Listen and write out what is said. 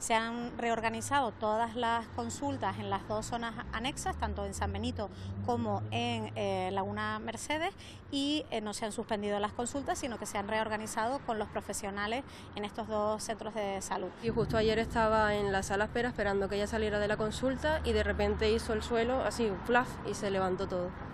Se han reorganizado todas las consultas en las dos zonas anexas, tanto en San Benito como en eh, Laguna Mercedes, y eh, no se han suspendido las consultas, sino que se han reorganizado con los profesionales en estos dos centros de salud. Y justo ayer estaba en la sala espera esperando que ella saliera de la consulta y de repente hizo el suelo así, un flaf, y se levantó todo.